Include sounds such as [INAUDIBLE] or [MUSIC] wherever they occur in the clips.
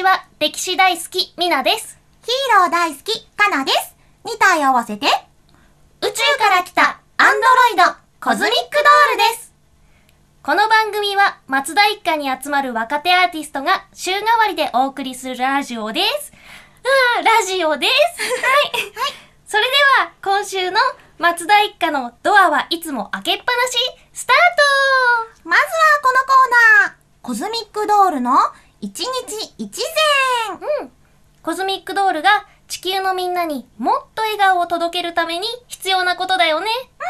ちは、歴史大好き、みなです。ヒーロー大好き、かなです。2体合わせて、宇宙から来たアンドロイド、コズミックドールです。この番組は、松田一家に集まる若手アーティストが週替わりでお送りするラジオです。うん、ラジオです。はい。はい、それでは、今週の松田一家のドアはいつも開けっぱなし、スタートまずはこのコーナー、コズミックドールの一日一善、うん、コズミックドールが地球のみんなにもっと笑顔を届けるために必要なことだよね。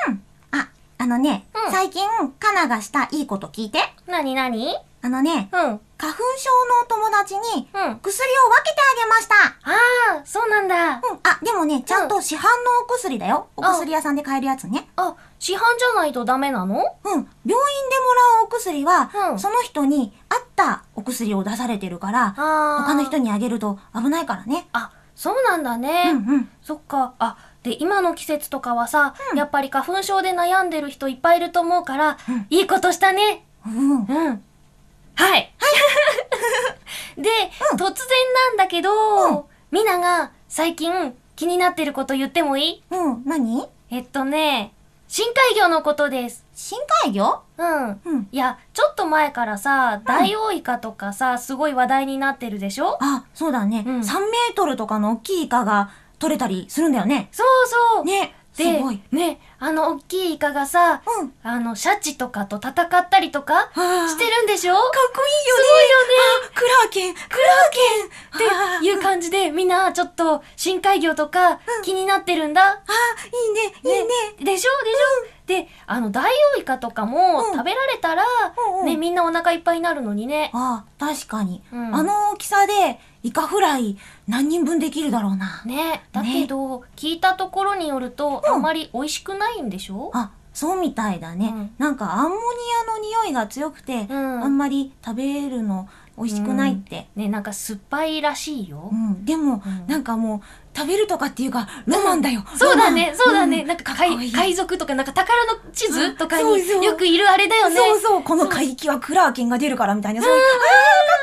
うん。あ、あのね、うん、最近、カナがしたいいこと聞いて。なになにあのね、うん、花粉症のお友達に薬を分けてあげました。ああ、そうなんだ。あ、でもね、ちゃんと市販のお薬だよ。お薬屋さんで買えるやつね。あ、市販じゃないとダメなのうん。病院でもらうお薬は、うんその人に合ったお薬を出されてるから、他の人にあげると危ないからね。あ、そうなんだね。うんうん。そっか。あ、で、今の季節とかはさ、うんやっぱり花粉症で悩んでる人いっぱいいると思うから、うんいいことしたね。うん。うん。はい。はい。[LAUGHS] で、突然なんだけど、みなが最近気になってること言ってもいいうん、何えっとね、深海魚のことです。深海魚うん。うんいや、ちょっと前からさ、ダイオウイカとかさ、すごい話題になってるでしょあ、そうだね。うん3メートルとかの大きいイカが取れたりするんだよね。そうそう。ね。で、ね、あの大きいイカがさ、うん、あの、シャチとかと戦ったりとかしてるんでしょかっこいいよね。すごいよね。クラーケン、クラーケンっていう感じで、みんなちょっと深海魚とか気になってるんだ。うん、あ、いいね、いいね。ねでしょでしょ、うんであのダイオウイカとかも食べられたら、うんうんうん、ねみんなお腹いっぱいになるのにねあ確かに、うん、あの大きさでイカフライ何人分できるだろうな。ね、だけど、ね、聞いたところによると、あんまり美味しくないんでしょ、うあ、そうみたいだね、うん、なんかアンモニアの匂いが強くて、うん、あんまり食べるの美味しくないって、ねなんか酸っぱいらしいよ、でも、なんかもう食べるとかっていうかロマンだよそうだねそうだね、なんか海海賊とかなんか宝の地図とかによくいるあれだよねそうそうこの海域はクラーケンが出るからみたいなそうああかっ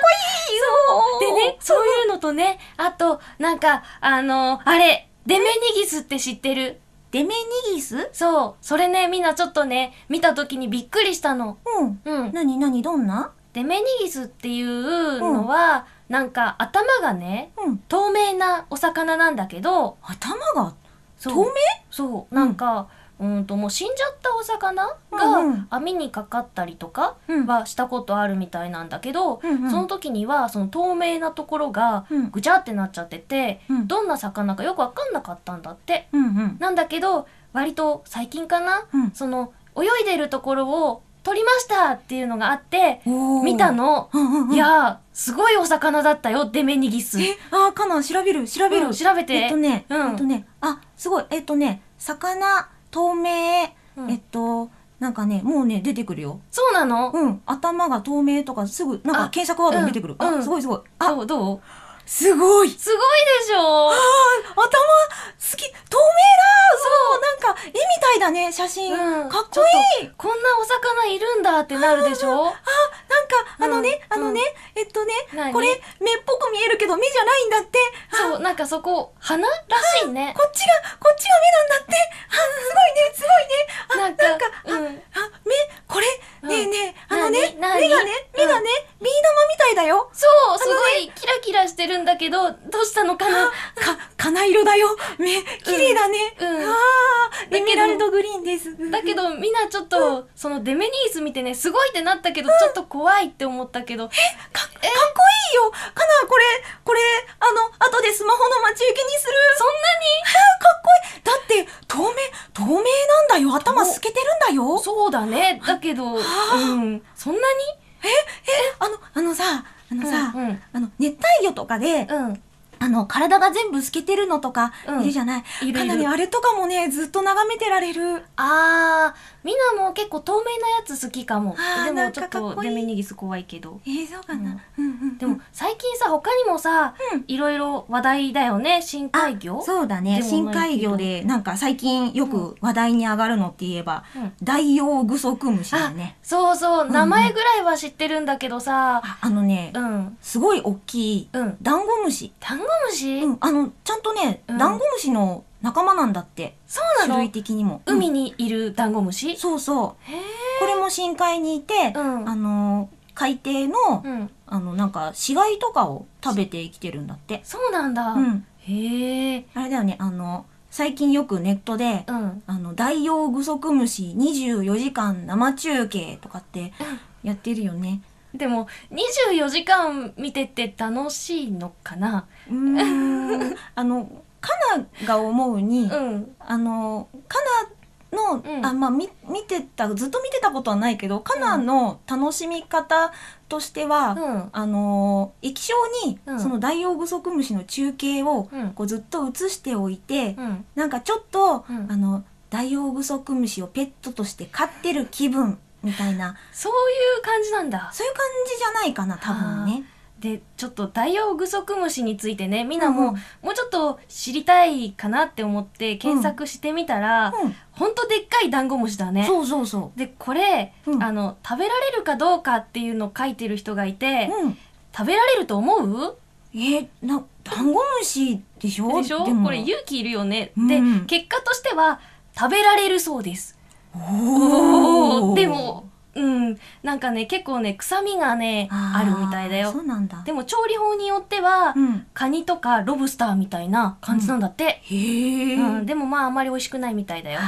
こいいそうでねそういうのとねあとなんかあのあれデメニギスって知ってるデメニギスそう。それね、みんなちょっとね、見た時にびっくりしたの。うん。うん。なになにどんなデメニギスっていうのは、うん、なんか頭がね、うん、透明なお魚なんだけど頭が透明そうなんか、うんともう死んじゃったお魚が網にかかったりとかはしたことあるみたいなんだけど、うんうん、その時にはその透明なところがぐちゃってなっちゃってて、うん、どんな魚かよく分かんなかったんだって、うんうん、なんだけど割と最近かな、うん、その泳いでるところを撮りましたっていうのがあって見たの、いやすごいお魚だったよデメニギスえあカナン調べる調べる、うん、調べてえっとね、うん、えっとねあすごいえっとね魚透明、うん、えっとなんかねもうね出てくるよそうなのうん頭が透明とかすぐなんか検索ワードに出てくるああ、すごいすごいあどうすごいすごいでしょあ頭、好き、透明だそうなんか、絵みたいだね、写真。うん、かっこいいこんなお魚いるんだってなるでしょあ、なんか、あのね、うん、あのね、うん、えっとね、これ、目っぽく見えるけど目じゃないんだって。そう、なんかそこ、鼻らしいね。こっちが、こっちが目なんだって。あ、すごいね、すごいね。あ、なんか、なんかあ、あ、目、これ、ねえねえ、あのね、目がね、目がね、ビー玉みたいだよ。そう、すごい、キラキラしてるんだけど、どうしたのかなか、金色だよ。目、綺麗だね。うん。うああ、エメラルドグリーンです。だけど、みんなちょっと、うん、そのデメニース見てね、すごいってなったけど、ちょっと怖いって思ったけど。え、か、かっこいいよ。かな、これ、これ、あの、後でスマホの待ち受けにする。そんなにかっこいい。だって、透明、透明なんだよ。頭透けてるんだよ。そうだね。だけど、うん。そんなにえ、え、あの、あのさ、あのさ、うんうん、あの熱帯魚とかで、うん、あの、体が全部透けてるのとか、いるじゃない、うん、いるいるかなりあれとかもね、ずっと眺めてられる。あみんなも結構透明なやつ好きかもでもちょっとデメニギス怖いけどえー、そうかな、でも最近さ他にもさ、いろいろ話題だよね深海魚そうだね深海魚でなんか最近よく話題に上がるのって言えば、ダイオウグソクムシだねそうそう、名前ぐらいは知ってるんだけどさあのね、うん、すごい大きいダンゴムシダンゴムシ、うん。あのちゃんとね、ダンゴムシの仲間なんだって。そう種な類の的にも。海にいるダンゴムシ、そうそう。へこれも深海にいて、うんあの海底の、うん、あの、なんか死骸とかを食べて生きてるんだって。そうなんだ、うん。へえあれだよね、あの、最近よくネットで、うんあの、大イオウグソクムシ24時間生中継とかってやってるよね。でも24時間見てて楽しいのかなうーん。あの、かなが思うに、うん、あのかなの、うん、あまあ、見てたずっと見てたことはないけどかなの楽しみ方としては、うん、あの液晶に、そのダイオウグソクムシの中継を、こうずっと映しておいて、うん、なんかちょっと、あのダイオウグソクムシをペットとして飼ってる気分みたいなそういう感じなんだそういう感じじゃないかな多分ね。でちょっとダイオウグソクムシについてねみんなも、うんうん、もうちょっと知りたいかなって思って検索してみたら、うんうん、ほんとでっかいダンゴムシだね。そうそうそうでこれ、うん、あの食べられるかどうかっていうのを書いてる人がいて、うん、食べられると思うえー、なダンゴムシでしょでしょこれ勇気いるよね、うん、で結果としては食べられるそうです。おおでもうんなんかね結構ね臭みがねあるみたいだよそうなんだでも調理法によっては、うん、カニとかロブスターみたいな感じなんだって、うん、へえ、うん、でもまああんまり美味しくないみたいだよ、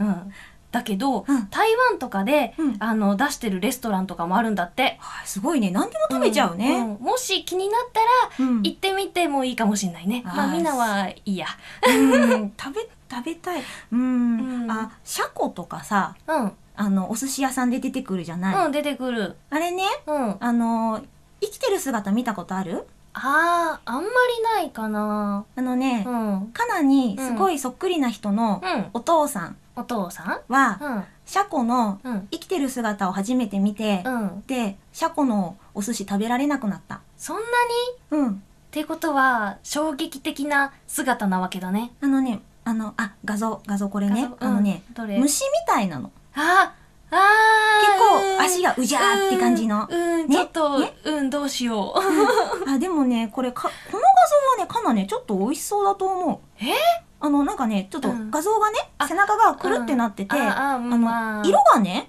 うんだけど、うん、台湾とかで、うん、あの出してるレストランとかもあるんだって、すごいね何でも食べちゃうね、うん、もし気になったら、行ってみてもいいかもしれないねまあみんなはいいや食べ食べたいうん、あシャコとかさ、うん、あのお寿司屋さんで出てくるじゃない、うん出てくるあれねうんあの生きてる姿見たことあるああ、あんまりないかなあのね、うんうんカナにすごいそっくりな人のお父さんお父さん。は、うんシャコのうん生きてる姿を初めて見て、うんでシャコのお寿司食べられなくなったそんなにうんってことは衝撃的な姿なわけだねあのねあのあ画像画像これねあのねどれ虫みたいなのああ結構足がうじゃーって感じの。うん、うんね、ちょっと、ね、うん、どうしよう。うん、あ、でもね、これか、この画像はね、かなね、ちょっと美味しそうだと思う。えあの、なんかね、ちょっと画像がね、うん、背中がくるってなってて、あああの、まあ、色がね、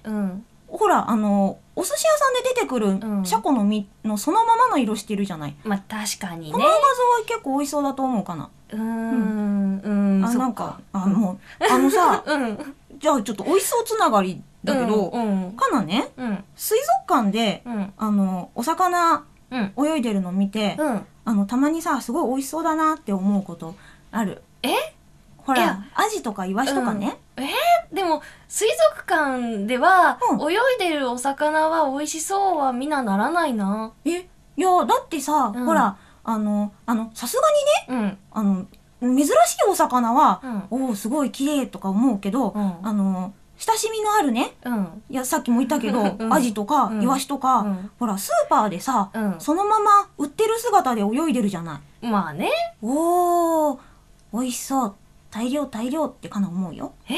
ほら、あの、お寿司屋さんで出てくる、シャコの実のそのままの色してるじゃない。まあ、確かにね。この画像は結構美味しそうだと思うかな。うん、うん、あ、なんか、あの、あのさ、うんじゃあちょっとおいそうつながりだけど、うんうん、かなね、うん、水族館で、うん、あのお魚泳いでるの見て、うん、あのたまにさすごいおいしそうだなって思うことある。えほらアジとかイワシとかね。えー、でも水族館では、泳いでるお魚は美味しそうはみなならないな。えいやだってさ、ほらあのあのさすがにね、あの珍しいお魚は、うん、おおすごい綺麗とか思うけど、うん、あの親しみのあるね、うん、いやさっきも言ったけど、アジとか、イワシとか、ほらスーパーでさ、そのまま売ってる姿で泳いでるじゃないまあねおお美味しそう大量大量ってかな思うよえー、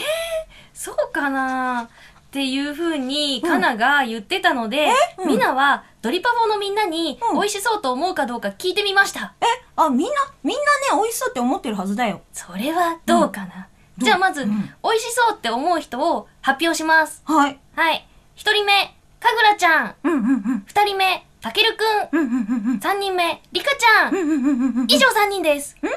そうかなっていうふうに、かなが言ってたので、うん、みなは、ドリパフォのみんなに、美味しそうと思うかどうか聞いてみました。えあ、みんな、みんなね、美味しそうって思ってるはずだよ。それは、どうかな。うん、じゃあ、まず、うん、美味しそうって思う人を発表します。はい。はい。一人目、かぐらちゃん。うんうんうん。二人目、たけるくん。うんうんうん。三人目、りかちゃん。うんうんうん以上三人です。んんん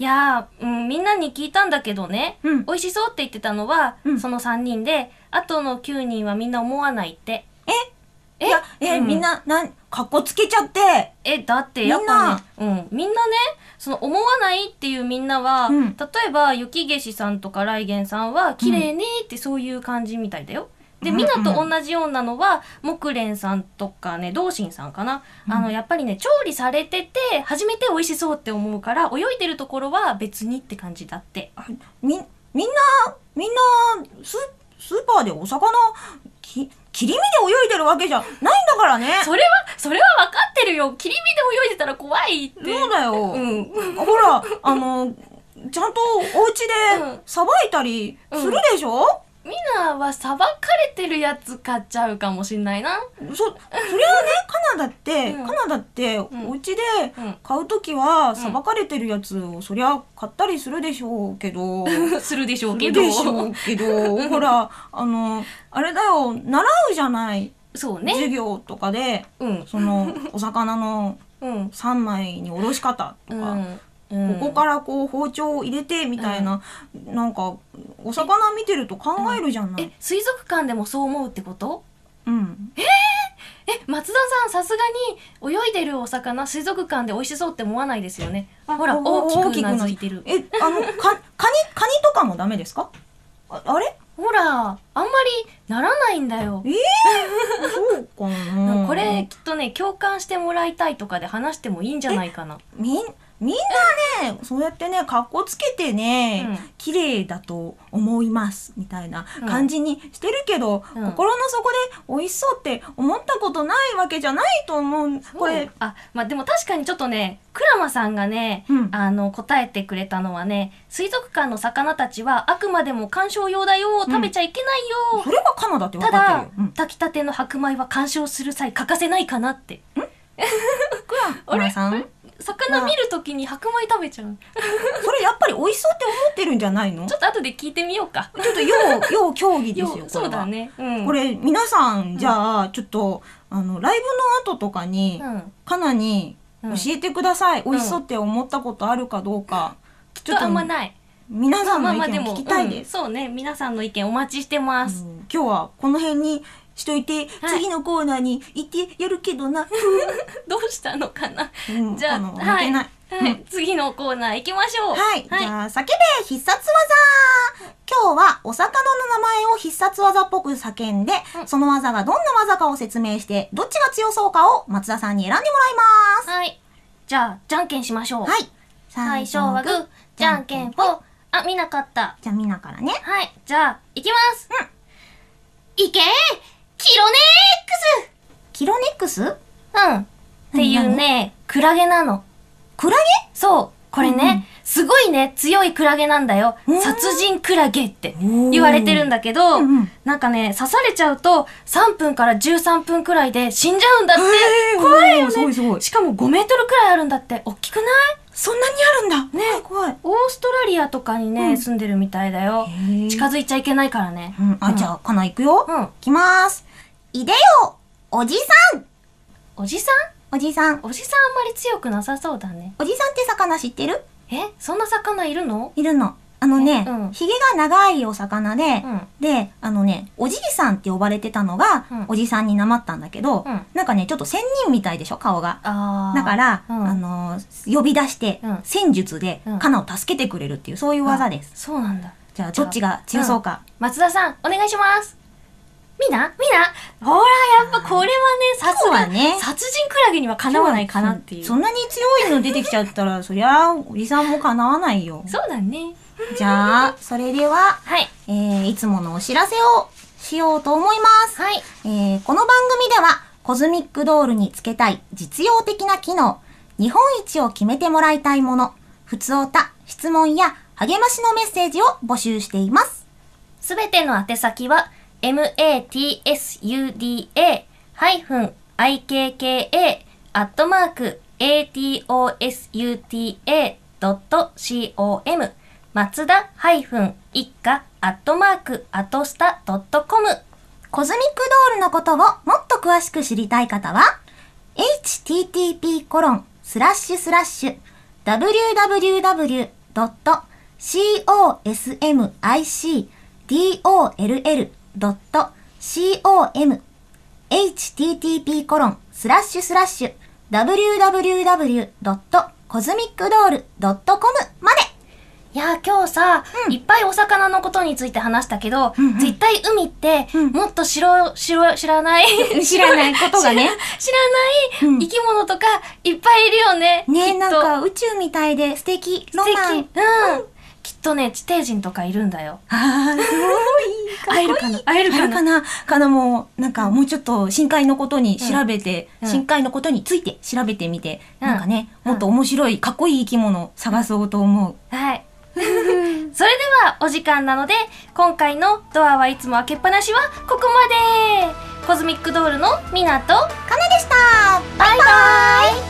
やー、うん、みんなに聞いたんだけどね、うん、美味しそうって言ってたのは、うん、その3人で、あとの9人はみんな思わないって。えええ、うん、みんな、なん、かっこつけちゃって。え、だってやっぱ、ね、みんな、うん、みんなね、その思わないっていうみんなは、うん、例えば雪景しさんとか雷源さんは、綺麗ねってそういう感じみたいだよ。で、んなと同じようなのは、木蓮さんとかね、道心さんかな。あの、やっぱりね、調理されてて、初めて美味しそうって思うから、泳いでるところは別にって感じだって。み、みんな、みんな、ス、スーパーでお魚、き、切り身で泳いでるわけじゃないんだからね。[LAUGHS] それは、それは分かってるよ。切り身で泳いでたら怖いって。そうだよ。うん。ほら、あの、ちゃんとお家でさばいたりするでしょ、うんミナは裁かれてるやつ買っちゃうかもしんないなそそりゃね [LAUGHS] カナダって、うん、カナダってお家で買う時は裁かれてるやつをそりゃ買ったりするでしょうけど [LAUGHS] するでしょうけどけどほらあのあれだよ習うじゃないそうね授業とかで、うん、そのお魚の三枚におろし方とか。うんここからこう包丁を入れてみたいな、うん、なんかお魚見てると考えるじゃない、うん、水族館でもそう思うってことうんえー、え松田さんさすがに泳いでるお魚水族館で美味しそうって思わないですよねほら大きくうなずいてるえあのかカニカニとかもダメですかああれほらあんまりならないんだよえー、そうかな [LAUGHS] これきっとね共感してもらいたいとかで話してもいいんじゃないかなみんみんなね、そうやってね、格好つけてね、うん、綺麗だと思います、みたいな感じにしてるけど、うん、心の底で美味しそうって思ったことないわけじゃないと思う。これ。あ、まあでも確かにちょっとね、クラマさんがね、うん、あの、答えてくれたのはね、水族館の魚たちはあくまでも観賞用だよ、食べちゃいけないよ。それはカナダって分かってるただ、炊きたての白米は鑑賞する際欠かせないかなって。んクラマさん魚見るときに白米食べちゃう、[LAUGHS] それやっぱり美味しそうって思ってるんじゃないのちょっと後で聞いてみようかちょっと要要競技ですよ [LAUGHS] そうだね、うん、これ皆さんじゃあちょっと、あのライブの後とかに、かなに教えてください、美味しそうって思ったことあるかどうか、ちょっとあんまない皆さんの意見聞きたいです、そうね皆さんの意見お待ちしてます、今日はこの辺にしといて、はい次のコーナーに行ってやるけどな。[LAUGHS] どうしたのかな、うんじゃああの負はいけない。はい次のコーナー行きましょうはい、じゃあ叫べ必殺技今日はお魚の名前を必殺技っぽく叫んで、うんその技がどんな技かを説明してどっちが強そうかを松田さんに選んでもらいますはいじゃあじゃんけんしましょう、はい最初はグーじゃんけんぽんあ見なかったじゃあみなからねはいじゃあ行きますうんいけーキロネックスキロネックスうん。っていうね、クラゲなの。クラゲそう。これね、うんすごいね、強いクラゲなんだよ。殺人クラゲって言われてるんだけど、うんなんかね、刺されちゃうと3分から13分くらいで死んじゃうんだって。えー、怖いよねいすい。しかも5メートルくらいあるんだって。おっきくないそんなにあるんだ。ね、怖い。オーストラリアとかにね、うん、住んでるみたいだよ。近づいちゃいけないからね。うん、あ、じゃあ、かな行くよ。うん。行きます。いでよおじさんおじさんおじさん。おじさんあんまり強くなさそうだね。おじさんって魚知ってるえそんな魚いるのいるの。あのねえうん、ひげ、が長いお魚で、うんで、あのね、おじいさんって呼ばれてたのが、おじさんになまったんだけど、うんなんかね、ちょっと仙人みたいでしょ、顔が。だから、うんあのー呼び出して、うん戦術でカナを助けてくれるっていう、そういう技です。そうなんだ。じゃあ、どっちが強そうか。松田さん、お願いします。みなみなほらやっぱこれはねさすがね殺人クラゲにはかなわないかなっていうそんなに強いの出てきちゃったらそりゃおじさんもかなわないよそうだねじゃあそれでは、はいえー、いつものお知らせをしようと思います、はいえー、この番組ではコズミックドールにつけたい実用的な機能日本一を決めてもらいたいものふつおた質問や励ましのメッセージを募集していますすべての宛先は matsuda-ikka-atosuta.com 松田一家アットマークアトスタドットコムコズミックドールのことをもっと詳しく知りたい方は http コロンスラッシュスラッシュ www.cosmicdoll www.com.http コロンスラッシュスラッシュ www.cosmicdoll.com までいや今日さ、うん、いっぱいお魚のことについて話したけど、うんうん、絶対海って、もっと知ろ知ろ知らない [LAUGHS] 知らないことがね [LAUGHS] 知らない生き物とかいっぱいいるよね、うん、ねなんか宇宙みたいで素敵ロマン素敵うんとね、地底人とかいるんだよ。ああ、すごい。会えるかな会えるかなかなからもう、なんかもうちょっと深海のことに調べて、うん、深海のことについて調べてみて、うん、なんかね、もっと面白い、かっこいい生き物探そうと思う。はい。[LAUGHS] [LAUGHS] それではお時間なので、今回のドアはいつも開けっぱなしはここまでコズミックドールのみなとかなでしたバイバイバイバ